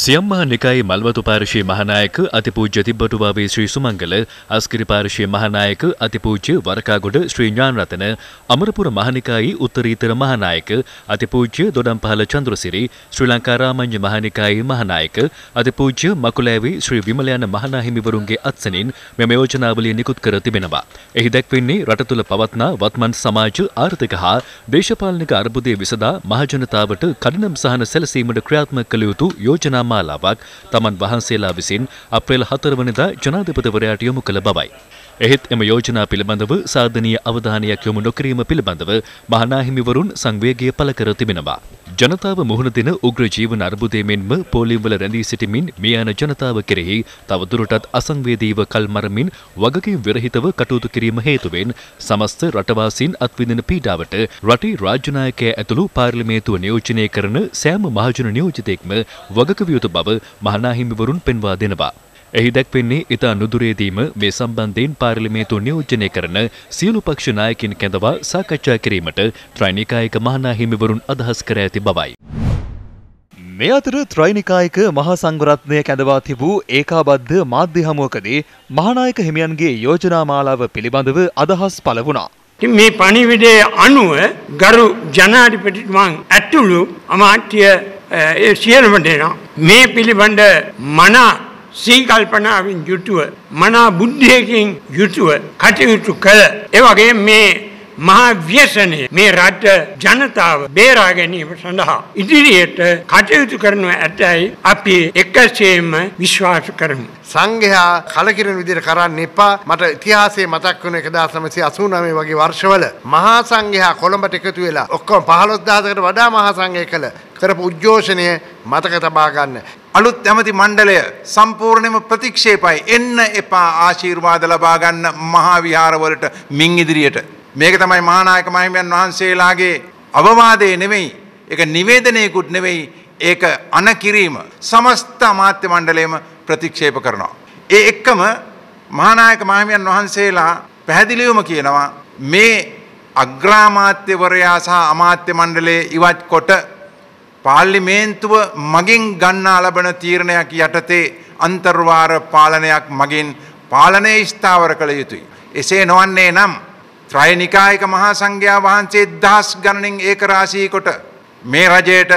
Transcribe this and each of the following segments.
සියම්මා නිකයි මල්වතු පාර්ශී මහනායක අතිපූජ්‍ය තිබ්බටුවාවේ ශ්‍රී සුමංගල අස්කිරි පාර්ශී මහනායක අතිපූජ්‍ය වරකාගොඩ ශ්‍රී ඥානරතන අමරපුර මහනිකායි උත්තරීතර මහනායක අතිපූජ්‍ය දොඩම්පහල චන්ද්‍රසිරි ශ්‍රී ලංකාරාමඤ්ඤ මහනිකායි මහනායක අතිපූජ්‍ය මකුලෑවි ශ්‍රී විමලයන් මහනාහිමිවරුන්ගේ අත්සනින් මෙම යෝජනාවලිය නිකුත් කර තිබෙනවා. එහි දැක්වෙන්නේ රට තුළ පවත්නා වත්මන් සමාජ ආර්ථික හා දේශපාලනික අර්බුදයේ විසදා මහජනතාවට කඩිනම් සහන සැලසීමට ක්‍රියාත්මක කළ යුතු යෝජනා ක්‍රියාමාලාවක් තමන් වහන්සේලා විසින් අප්‍රේල් 4 වනදා ජනාධිපතිවරයාට යොමු කළ බවයි. එහෙත් එම යෝජනා පිළිබඳව සාධනීය අවධානයක් යොමු නොකිරීම පිළිබඳව මහනාහිමිවරුන් සංවේගය පළ කර තිබෙනවා. ජනතාව මුහුණ දෙන උග්‍ර ජීවන අර්බුදය මෙන්ම පෝලිම්වල රැඳී සිටිමින් මිය යන ජනතාව කෙරෙහි තවදුරටත් අසංවේදීව කල්මරමින් වගකීම් විරහිතව කටයුතු කිරීම හේතුවෙන් සමස්ත රටවාසීන් අත්විඳින පීඩාවට රටේ රාජ්‍යනායකයා ඇතුළු පාර්ලිමේන්තුව නියෝජනය කරන සෑම මහජන නියෝජිතෙක්ම වගකවියුතු බව මහනාහිමිවරුන් පෙන්වා දෙනවා. එහි දැක්වෙන්නේ ඉතා නුදුරේදීම මේ සම්බන්ධයෙන් පාර්ලිමේන්තු නියෝජනය කරන සියලු පක්ෂ නායකින් කැඳවා සාකච්ඡා කිරීමට ත්‍රයිනිකායක මහනාහිමිවරුන් අදහස් කර ඇති බවයි. මේ අතර ත්‍රයිනිකායක මහා සංගරත්නය කැඳවා තිබූ ඒකාබද්ධ මාධ්‍ය හමුවකදී මහානායක හිමියන්ගේ යෝජනා මාලාව පිළිබඳව අදහස් පළ වුණා. මේ පණිවිඩය අනුව ගරු ජනාධිපතිතුමන් ඇතුළු අමාත්‍ය ඒ සියලුම දෙනා මේ පිළිබඳ මනා සීකල්පනාවෙන් යුතුව මනා බුද්ධියකින් යුතුව කටයුතු කළ ඒ වගේ මේ මහා ව්‍යසනය මේ රට ජනතාව බේරා ගැනීම සඳහා ඉදිරියට කටයුතු කරනව ඇතැයි අපි එකසේම විශ්වාස කරමු. සංඝයා කලකිරෙන විදිහට කරන්න එපා. මට ඉතිහාසයේ මතක් වෙන 1989 වගේ වර්ෂවල මහා සංඝයා කොළඹට එකතු වෙලා ඔක්කොම 15000කට වඩා මහා සංඝය කළ කරපු උද්ඝෝෂණය මතක තබා ගන්න. අලුත් ඇමති මණ්ඩලය සම්පූර්ණයම ප්‍රතික්ෂේපයි එන්න එපා ආශීර්වාද ලබාගන්න මහාවිහාරවලට මින් ඉදිරියට. මේක තමයි මානායක මහිමයන් වහන්සේලාගේ අවවාදය නෙවෙයි එක නිවේදනයකුත් නෙවෙයි ඒක අනකිරීම සමස්ත අමාත්‍ය මණ්ඩලයම ප්‍රතික්ෂේප කරනවා. ඒ එක්කම මහානායක මහිමයන් වහන්සේලා පැහැදිලිවම කියනවා මේ අග්‍රාමාත්‍යවරයා සහ අමාත්‍ය මණ්ඩලයේ ඉවත් කොට පාර්ලිමේන්තුව මගින් ගන්නා ලබන තීරණයක් යටතේ අන්තර්වාර පාලනයක් මගින් පාලනය ස්ථාවර කළ යුතුයි. එසේ නොවන්නේ නම් ත්‍රයනිකායක මහා සංඝයා වහන්සේ දහස් ගණනින් ඒකරාශී කොට මේ රජයට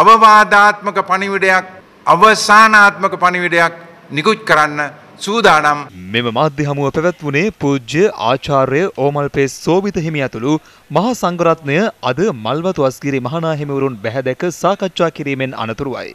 අවවාදාත්මක පණිවිඩයක් අවසානාත්මක පණිවිඩයක් නිකුත් කරන්න සූදානම් මෙම මාධ්‍ය හමුව පැවැත්වුණේ පූජ්‍ය ආචාර්ය ඕමල්පේ සෝවිත හිමි ඇතුළු මහා සංඝරත්නය අද මල්වතු අස්ගිරි මහනා හිමිවරුන් බැහැදැක සාකච්ඡා කිරීමෙන් අනතුරුවයි.